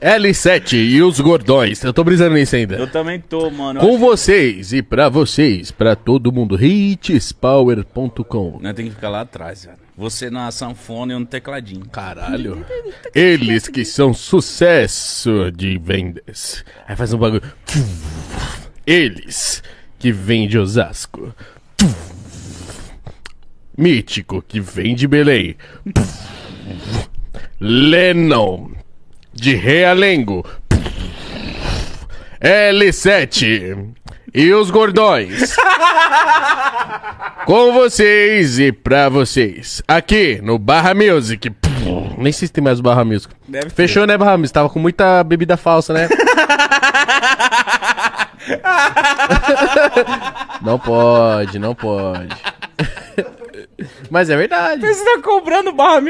L7 e os gordões. Eu tô brisando nisso ainda. Eu também tô, mano. Com vocês e pra vocês, pra todo mundo, hitspower.com. Não tem que ficar lá atrás, velho. Você na sanfona e um tecladinho. Caralho. Eles que são sucesso de vendas. Aí faz um bagulho. Eles que vêm de Osasco. Mítico que vem de Belém. Lennon de Realengo. L7 e os gordões. Com vocês e pra vocês. Aqui no Barra Music. Nem sei se tem mais Barra Music. Deve Fechou, né, Barra Music? Tava com muita bebida falsa, né? não pode, não pode. Mas é verdade. Você tá cobrando Barra Music?